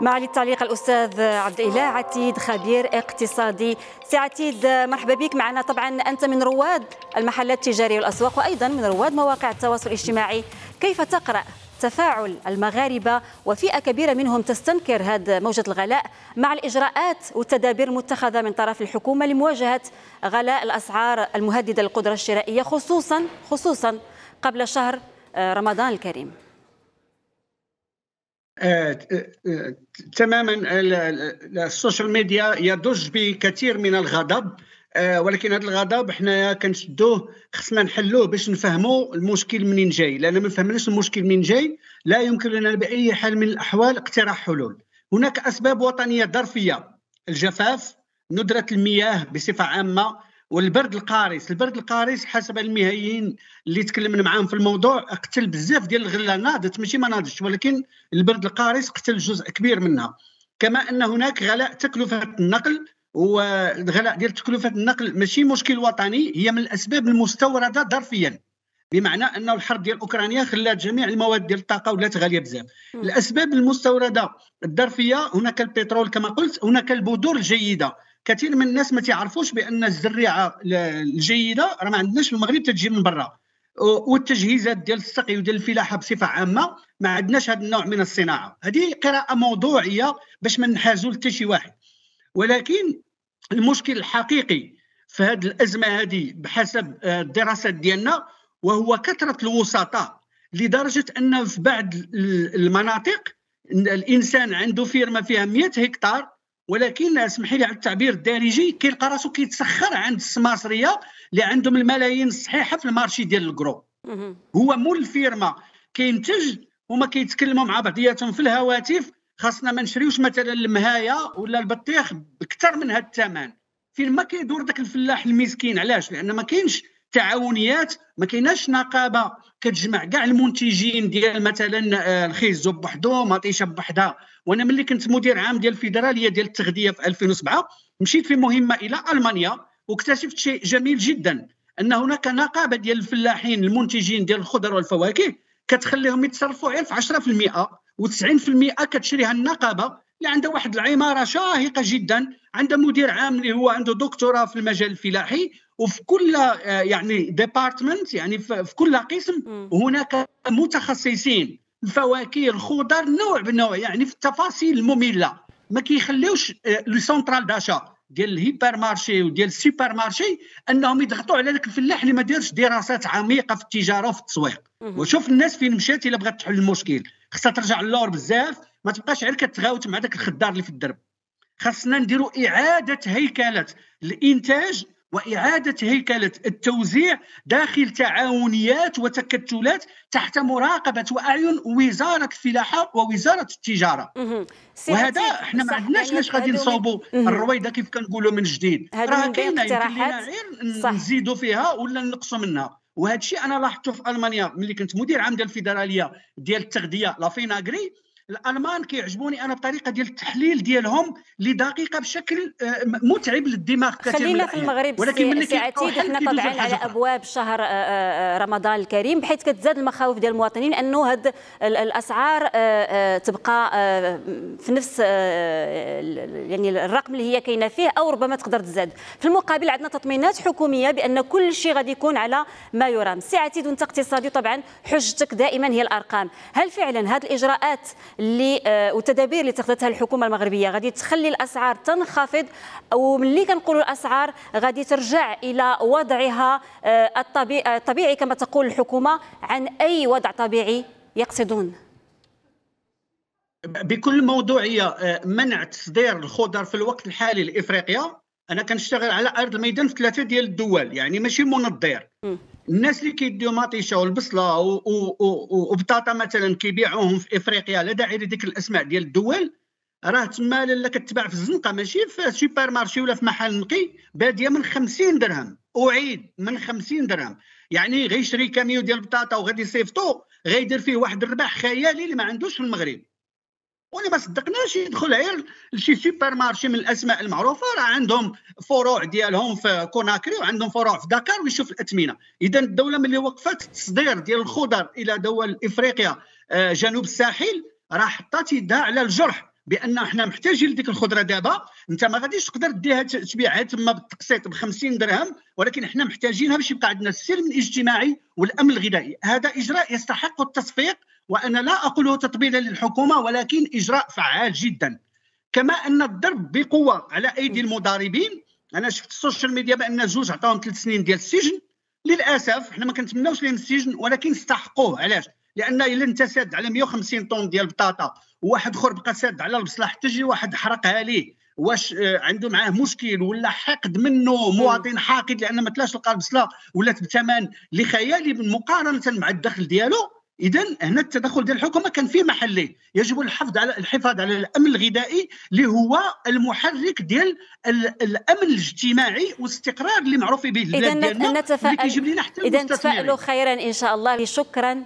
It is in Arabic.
مع للتعليق الأستاذ عبد الإله عتيد خبير اقتصادي سي عتيد مرحبا بك معنا طبعا أنت من رواد المحلات التجارية والأسواق وأيضا من رواد مواقع التواصل الاجتماعي كيف تقرأ تفاعل المغاربة وفئة كبيرة منهم تستنكر هذا موجة الغلاء مع الإجراءات والتدابير المتخذة من طرف الحكومة لمواجهة غلاء الأسعار المهددة للقدرة الشرائية خصوصا خصوصا قبل شهر آه، رمضان الكريم آه، آه، آه، تماما السوشيال ميديا يضج بكثير من الغضب ولكن هذا الغضب حنايا كنشدوه خصنا نحلوه باش نفهموا المشكل منين جاي لان ما فهمناش المشكل منين جاي لا يمكن لنا باي حال من الاحوال اقتراح حلول هناك اسباب وطنيه ظرفيه الجفاف ندره المياه بصفه عامه والبرد القارس البرد القارس حسب المهيئين اللي تكلمنا معاهم في الموضوع قتل بزاف ديال الغله ناضت ماشي ما ناضتش ولكن البرد القارس قتل جزء كبير منها كما ان هناك غلاء تكلفه النقل والغلاء ديال تكلفه النقل ماشي مشكل وطني هي من الاسباب المستورده ظرفيا بمعنى ان الحرب ديال اوكرانيا خلات جميع المواد ديال الطاقه ولات غاليه بزاف الاسباب المستورده الظرفيه هناك البترول كما قلت هناك البذور الجيده كثير من الناس ما تعرفوش بان الزريعه الجيده راه ما عندناش في المغرب تتجي من برا والتجهيزات ديال السقي وديال الفلاحه بصفه عامه ما عندناش هذا النوع من الصناعه هذه قراءه موضوعيه باش ما ننحازوا لتا شي واحد ولكن المشكل الحقيقي في هذه الازمه هذه بحسب الدراسات ديالنا وهو كثره الوسطاء لدرجه ان في بعض المناطق الانسان عنده فيرمه فيها 100 هكتار ولكن اسمحي لي على التعبير الدارجي كيلقى راسو كيتسخر عند السماسريه اللي عندهم الملايين الصحيحه في المارشي ديال الكرو هو مول الفيرما كينتج وما كيتكلموا مع بعضياتهم في الهواتف خاصنا ما نشريوش مثلا المهايه ولا البطيخ بكثر من هذا الثمن فين ما كيدور داك الفلاح المسكين علاش لان ما كاينش التعاونيات ما كايناش نقابه كتجمع كاع المنتجين ديال مثلا آه، الخيزو بوحدو مطيشه بوحدها وانا ملي كنت مدير عام ديال الفيدراليه ديال التغذيه في 2007 مشيت في مهمه الى المانيا واكتشفت شيء جميل جدا ان هناك نقابه ديال الفلاحين المنتجين ديال الخضر والفواكه كتخليهم يتصرفوا غير في 10% و90% كتشريها النقابه اللي عنده واحد العماره شاهقه جدا عنده مدير عام اللي هو عنده دكتوراه في المجال الفلاحي وفي كل آه، يعني ديبارتمنت يعني في كل قسم هناك متخصصين الفواكه الخضر نوع بنوع يعني في التفاصيل الممله ما كيخليوش آه، لو سونترال داشا ديال الهيبر مارشي وديال السوبر مارشي انهم يضغطوا على ذاك الفلاح اللي ما دارش دراسات عميقه في التجاره وفي التسويق وشوف الناس فين مشات الا بغات تحل المشكل خصها ترجع للور بزاف ما تبقاش غير كتغاوت مع داك الخدار اللي في الدرب خاصنا نديروا اعاده هيكله الانتاج واعاده هيكله التوزيع داخل تعاونيات وتكتلات تحت مراقبه واعين وزاره الفلاحه ووزاره التجاره وهذا احنا ما عندناش علاش غادي نصوبوا الرويده كيف كنقولوا من جديد راه كاينه يمكن غير نزيدوا فيها ولا نقصوا منها وهذا الشيء انا لاحظته في المانيا ملي كنت مدير عام ديال الفيدراليه ديال التغذيه لا الالمان كيعجبوني انا الطريقه ديال التحليل ديالهم اللي دقيقه بشكل آه، متعب للدماغ كثير خلينا في المغرب ولكن ملي كيلقاو حنا طبعا على ابواب شهر آه، آه، رمضان الكريم بحيث كتزاد المخاوف ديال المواطنين انه هاد الاسعار تبقى في نفس يعني الرقم اللي هي كاينه فيه او ربما تقدر تزاد في المقابل عندنا تطمينات حكوميه بان كل شيء غادي يكون على ما يرام سي عتيد وانت اقتصادي طبعا حجتك دائما هي الارقام هل فعلا هذه الاجراءات اللي آه، والتدابير اللي اتخذتها الحكومه المغربيه غادي تخلي الاسعار تنخفض وملي كنقولوا الاسعار غادي ترجع الى وضعها آه، الطبيعي آه، كما تقول الحكومه عن اي وضع طبيعي يقصدون بكل موضوعيه منع تصدير الخضر في الوقت الحالي لافريقيا انا كنشتغل على ارض الميدان في ثلاثه ديال الدول يعني ماشي منظر الناس اللي كيديو مطيشه والبصله وبطاطا مثلا كيبيعوهم في افريقيا لا داعي لديك الاسماء ديال الدول راه تما لا كتباع في الزنقه ماشي في سوبر مارشي ولا في محل نقي باديه من 50 درهم اعيد من 50 درهم يعني غيشري كاميو ديال البطاطا وغادي يصيفطو غيدير فيه واحد الربح خيالي اللي ما عندوش في المغرب وانا ما صدقناش يدخل غير لشي سوبر مارشي من الاسماء المعروفه راه عندهم فروع ديالهم في كوناكري وعندهم فروع في داكار ويشوف الاثمنه اذا الدوله ملي وقفت التصدير ديال الخضر الى دول افريقيا آه، جنوب الساحل راه حطات يدها على الجرح بان احنا محتاجين لديك الخضره دابا انت ما غاديش تقدر ديها تبيعها تما بالتقسيط ب 50 درهم ولكن احنا محتاجينها باش يبقى عندنا السلم الاجتماعي والامن الغذائي هذا اجراء يستحق التصفيق وانا لا اقوله تطبيلا للحكومه ولكن اجراء فعال جدا كما ان الضرب بقوه على ايدي المضاربين انا شفت السوشيال ميديا بان زوج عطاهم ثلاث سنين ديال السجن للاسف احنا ما كنتمناوش لهم السجن ولكن استحقوه علاش لان الا انت ساد على 150 طن ديال البطاطا وواحد اخر بقى ساد على البصله حتى جي واحد حرقها ليه واش آه، عنده معاه مشكل ولا حقد منه مواطن حاقد لان ما تلاش لقى البصله ولات بثمن لخيالي بالمقارنه مقارنه مع الدخل ديالو اذا هنا التدخل ديال الحكومه كان فيه محلين يجب الحفظ على الحفاظ على الامن الغذائي اللي هو المحرك ديال الامن الاجتماعي والاستقرار اللي معروف به اذا نتفائل اذا تفائلوا خيرا ان شاء الله شكرا